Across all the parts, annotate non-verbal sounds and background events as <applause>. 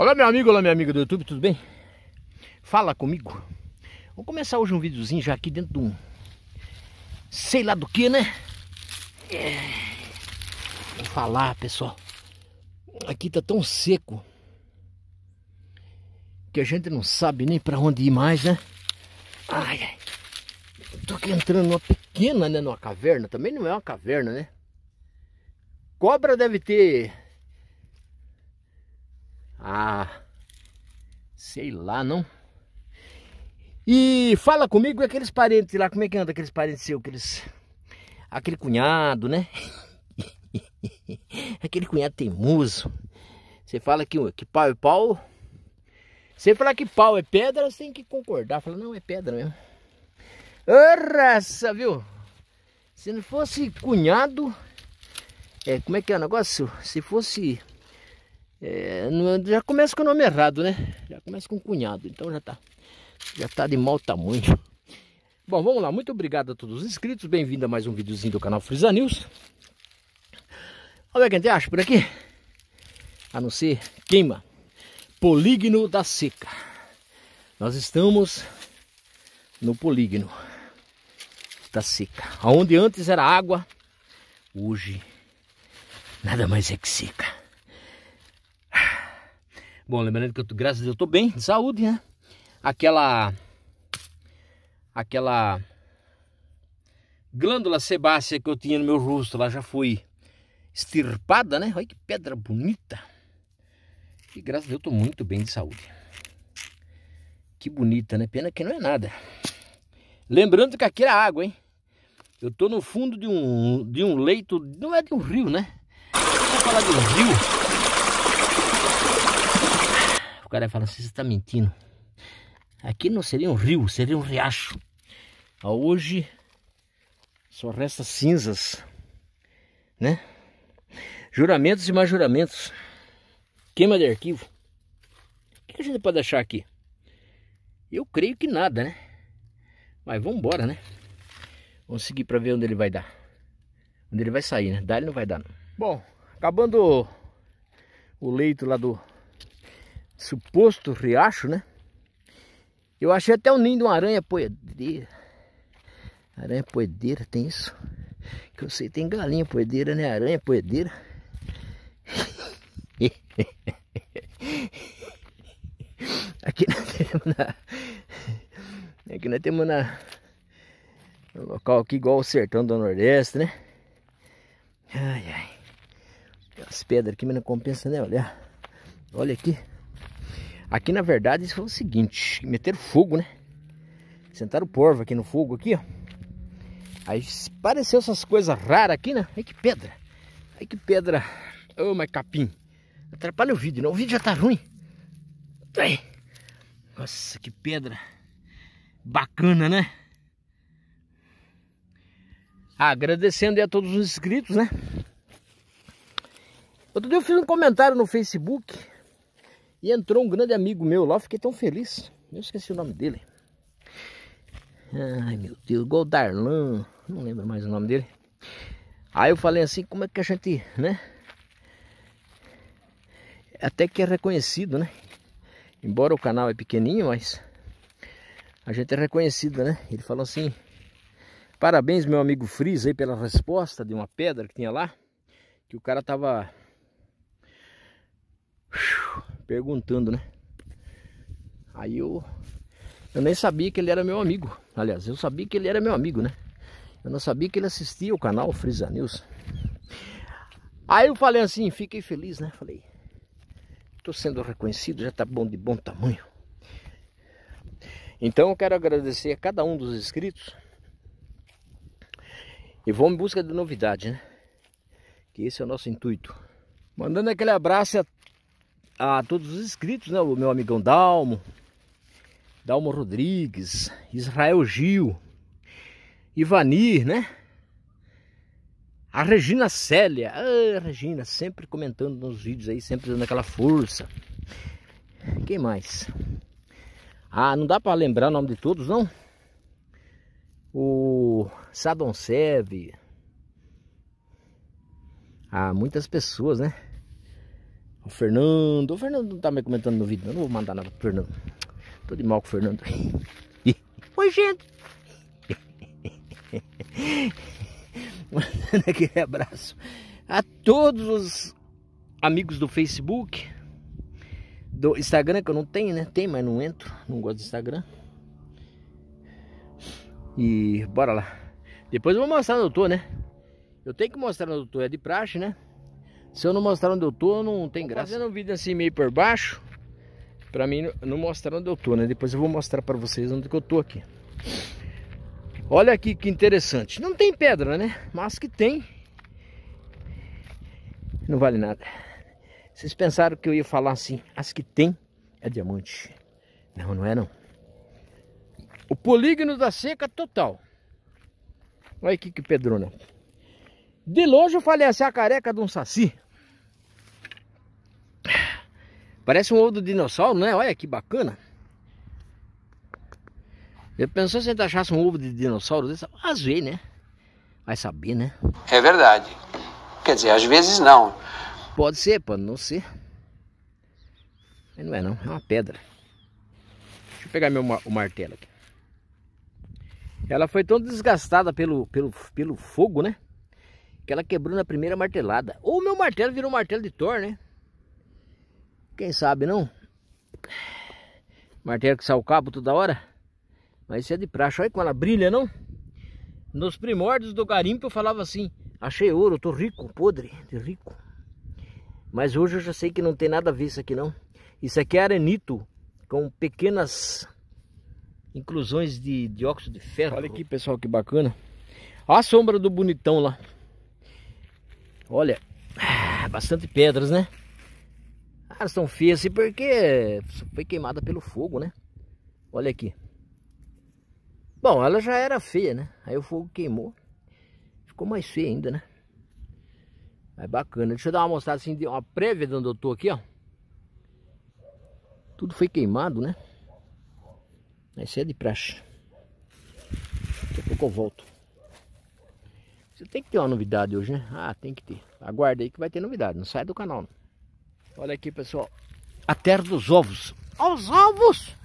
Olá meu amigo, olá minha amiga do YouTube, tudo bem? Fala comigo. Vou começar hoje um videozinho já aqui dentro de um... Sei lá do que, né? É... Vou falar, pessoal. Aqui tá tão seco. Que a gente não sabe nem para onde ir mais, né? Ai, ai. Tô aqui entrando numa pequena, né? Numa caverna. Também não é uma caverna, né? Cobra deve ter ah, sei lá, não? E fala comigo aqueles parentes lá, como é que anda aqueles parentes seus, aqueles... Aquele cunhado, né? <laughs> aquele cunhado teimoso. Você fala que, que pau é pau. Você fala que pau é pedra, você tem que concordar. Fala, não, é pedra mesmo. Ô, raça, viu? Se não fosse cunhado... É, como é que é o negócio? Se fosse é, já começa com o nome errado, né? Já começa com cunhado, então já tá, já tá de mau tamanho. Bom, vamos lá. Muito obrigado a todos os inscritos. Bem-vindo a mais um videozinho do canal Frisa News. o que quem gente acha por aqui. A não ser queima. Polígono da seca. Nós estamos no polígono da seca. Onde antes era água, hoje nada mais é que seca. Bom, lembrando que eu, graças a Deus, eu tô bem, de saúde, né? Aquela. Aquela. Glândula sebácea que eu tinha no meu rosto, lá já foi estirpada, né? Olha que pedra bonita. E graças a Deus eu tô muito bem de saúde. Que bonita, né? Pena que não é nada. Lembrando que aqui era água, hein? Eu tô no fundo de um, de um leito, não é de um rio, né? Vou falar de um rio. O cara é fala assim, você está mentindo. Aqui não seria um rio, seria um riacho. Ah, hoje só resta cinzas, né? Juramentos e mais juramentos. Queima de arquivo. O que a gente pode achar aqui? Eu creio que nada, né? Mas vamos embora, né? Vamos seguir para ver onde ele vai dar. Onde ele vai sair, né? Dá ele não vai dar, não. Bom, acabando o leito lá do, suposto riacho, né? Eu achei até o ninho de uma aranha poedeira. Aranha poedeira, tem isso? Que eu sei, tem galinha poedeira, né? Aranha poedeira. <laughs> Aqui nós temos na... Aqui nós temos na... Um local aqui igual o sertão do Nordeste, né? Ai, ai. As pedras aqui, mas não compensa né? Olha, Olha aqui. Aqui na verdade isso foi o seguinte, meteram fogo, né? Sentaram porvo aqui no fogo aqui, ó. Aí apareceu essas coisas raras aqui, né? Ai que pedra. Ai que pedra. Ô, oh, mas capim. Atrapalha o vídeo, não. Né? O vídeo já tá ruim. Ai. Nossa, que pedra. Bacana, né? Agradecendo a todos os inscritos, né? Outro dia eu fiz um comentário no Facebook e entrou um grande amigo meu lá, fiquei tão feliz. Eu esqueci o nome dele. Ai meu Deus, igual Darlan, não lembro mais o nome dele. Aí eu falei assim, como é que a gente, né? Até que é reconhecido, né? Embora o canal é pequenininho, mas a gente é reconhecido, né? Ele falou assim, parabéns meu amigo Friz aí pela resposta de uma pedra que tinha lá. Que o cara tava perguntando, né? Aí eu eu nem sabia que ele era meu amigo. Aliás, eu sabia que ele era meu amigo, né? Eu não sabia que ele assistia o canal Frisa News. Aí eu falei assim, fiquei feliz, né? Falei, estou sendo reconhecido, já tá bom de bom tamanho. Então eu quero agradecer a cada um dos inscritos. E vou em busca de novidade, né? Que esse é o nosso intuito. Mandando aquele abraço a a todos os inscritos, né? O meu amigão Dalmo, Dalmo Rodrigues, Israel Gil, Ivanir, né? A Regina Célia, ah, Regina, sempre comentando nos vídeos aí, sempre dando aquela força. Quem mais? Ah, não dá para lembrar o nome de todos, não? O Sadonsev. Ah, muitas pessoas, né? o Fernando. O Fernando não tá me comentando no vídeo, eu não vou mandar nada pro Fernando. Tô de mal com o Fernando. <laughs> Oi, gente! Mandando <laughs> aquele abraço a todos os amigos do Facebook, do Instagram, que eu não tenho, né? Tem, mas não entro, não gosto do Instagram. E bora lá. Depois eu vou mostrar no doutor, né? Eu tenho que mostrar no doutor é de praxe, né? Se eu não mostrar onde eu tô, não tem graça. Fazendo um vídeo assim meio por baixo, pra mim não mostrar onde eu tô, né? Depois eu vou mostrar pra vocês onde que eu tô aqui. Olha aqui que interessante. Não tem pedra, né? Mas que tem. Não vale nada. Vocês pensaram que eu ia falar assim, as que tem é diamante. Não, não é não. O polígono da seca total. Olha aqui que pedrona. De longe eu falei assim, a careca de um saci. Parece um ovo do dinossauro, né? Olha que bacana. Eu pensou se a gente achasse um ovo de dinossauro desse? Às ah, vezes, né? Vai saber, né? É verdade. Quer dizer, às vezes não. Pode ser, pode não ser. Mas não é não, é uma pedra. Deixa eu pegar meu o martelo aqui. Ela foi tão desgastada pelo, pelo, pelo fogo, né? que ela quebrou na primeira martelada. Ou o meu martelo virou martelo de Thor, né? Quem sabe não? Martelo que sai o cabo toda hora. Mas isso é de praxe. Olha como ela brilha, não? Nos primórdios do garimpo eu falava assim, achei ouro, tô rico, podre, de rico. Mas hoje eu já sei que não tem nada a ver isso aqui não. Isso aqui é arenito, com pequenas inclusões de dióxido de ferro. Olha aqui pessoal, que bacana. Olha a sombra do bonitão lá. Olha, ah, bastante pedras, né? Ah, são feias assim porque foi queimada pelo fogo, né? Olha aqui. Bom, ela já era feia, né? Aí o fogo queimou. Ficou mais feia ainda, né? É bacana. Deixa eu dar uma mostrada assim, de uma prévia de onde eu tô aqui, ó. Tudo foi queimado, né? Isso é de praxe. Daqui a pouco eu volto. Você tem que ter uma novidade hoje, né? Ah, tem que ter. Aguarda aí que vai ter novidade. Não sai do canal. Não. Olha aqui, pessoal. A terra dos ovos. Os ovos!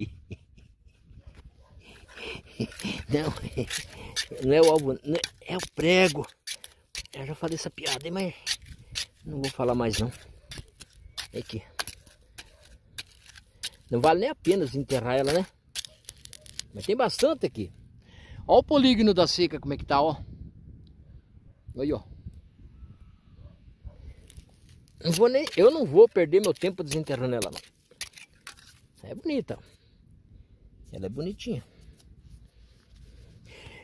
<laughs> Não, <laughs> não é o ovo, é, é o prego. Eu já falei essa piada, mas não vou falar mais não. É aqui. Não vale nem a pena enterrar ela, né? Mas tem bastante aqui. Olha o polígono da seca como é que tá, ó. Aí, ó. Não vou nem, eu não vou perder meu tempo desenterrando ela, não. É bonita. Ela é bonitinha.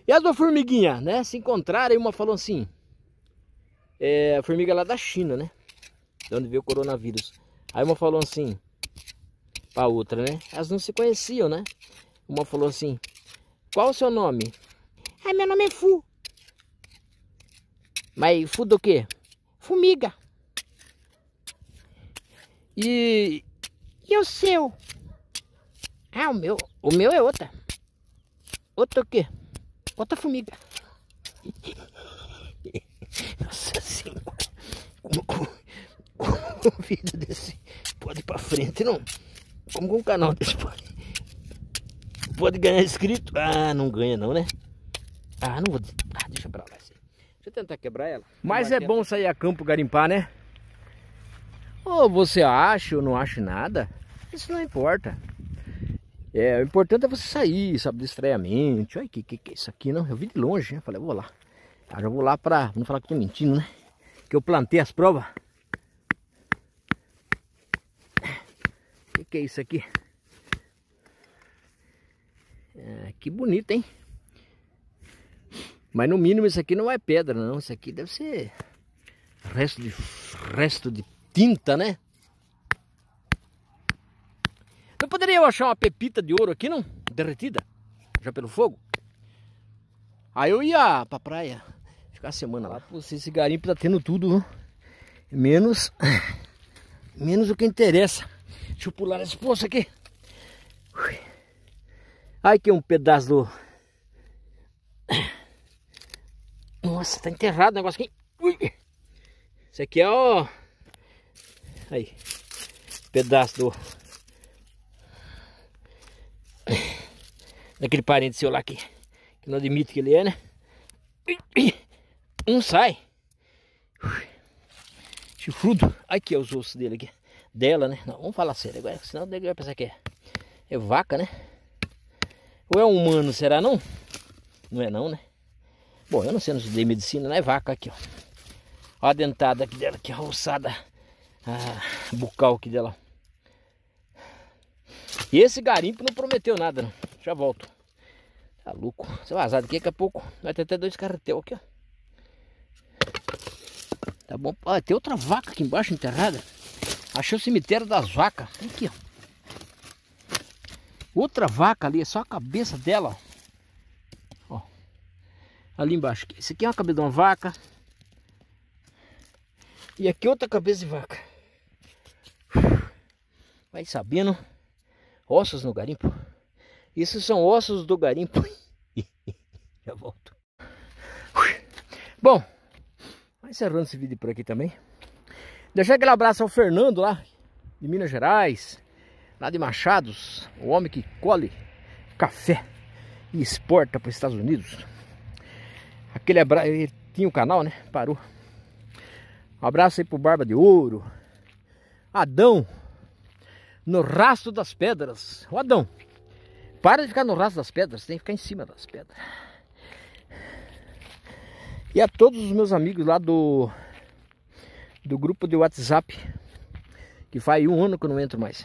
E as duas formiguinhas, né? Se encontraram e uma falou assim. É, a formiga é lá da China, né? De onde veio o coronavírus. Aí uma falou assim pra outra, né? Elas não se conheciam, né? Uma falou assim: Qual o seu nome? Ah, meu nome é Fu. Mas fuda o quê? Fumiga. E, e o seu? Ah, o meu, o meu é outra. Outra o quê? Outra fumiga. <laughs> Nossa senhora. Como, como, como um vídeo desse pode ir pra frente, não? Como com um canal desse pode? Pode ganhar inscrito? Ah, não ganha não, né? Ah, não vou... Ah, deixa pra lá. Você tentar quebrar ela. Mas é bom sair a campo garimpar, né? Ou você acha ou não acha nada, isso não importa. É, o importante é você sair, sabe, distraidamente. Olha, que, que que é isso aqui, não? Eu vi de longe, né? Falei, vou lá. Ah, já vou lá pra não falar que tô mentindo, né? Que eu plantei as provas. O que, que é isso aqui? É, que bonito, hein? Mas no mínimo isso aqui não é pedra não, isso aqui deve ser resto de, resto de tinta, né? Não poderia eu achar uma pepita de ouro aqui não? Derretida, já pelo fogo? Aí eu ia pra praia, ficar a semana lá. Pô, esse garimpo tá tendo tudo, menos, <laughs> menos o que interessa. Deixa eu pular esse poço aqui. ai que um pedaço do... Nossa, tá enterrado o negócio aqui. Ui. Isso aqui é o... Aí. Pedaço do... Daquele parente seu lá que, que não admite que ele é, né? Um sai. Chifrudo. Aqui é os ossos dele aqui. Dela, né? Não, vamos falar sério agora, senão o vai pensar que é, é vaca, né? Ou é humano, será não? Não é não, né? Bom, eu não sei, não estudei medicina, não é vaca aqui, ó. Ó a dentada aqui dela, que roçada ah, bucal aqui dela. E esse garimpo não prometeu nada, não. Já volto. Tá louco. Você vazado aqui, daqui a pouco vai ter até dois carretel aqui, ó. Tá bom. Ah, tem outra vaca aqui embaixo enterrada. Achei o cemitério das vacas. Aqui, ó. Outra vaca ali, é só a cabeça dela, ó ali embaixo. Esse aqui é uma cabeça de uma vaca. E aqui outra cabeça de vaca. Vai sabendo. Ossos no garimpo. Isso são ossos do garimpo. <laughs> Já volto. Bom, vai encerrando esse vídeo por aqui também. Deixar aquele abraço ao Fernando lá de Minas Gerais, lá de Machados, o homem que colhe café e exporta para os Estados Unidos. Aquele abraço. Ele tinha um canal, né? Parou. Um abraço aí pro Barba de Ouro. Adão. No rastro das pedras. O Adão. Para de ficar no rastro das pedras. Tem que ficar em cima das pedras. E a todos os meus amigos lá do, do grupo de WhatsApp, que faz um ano que eu não entro mais.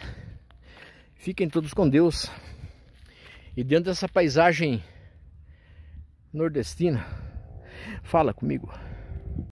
Fiquem todos com Deus. E dentro dessa paisagem nordestina, Fala comigo.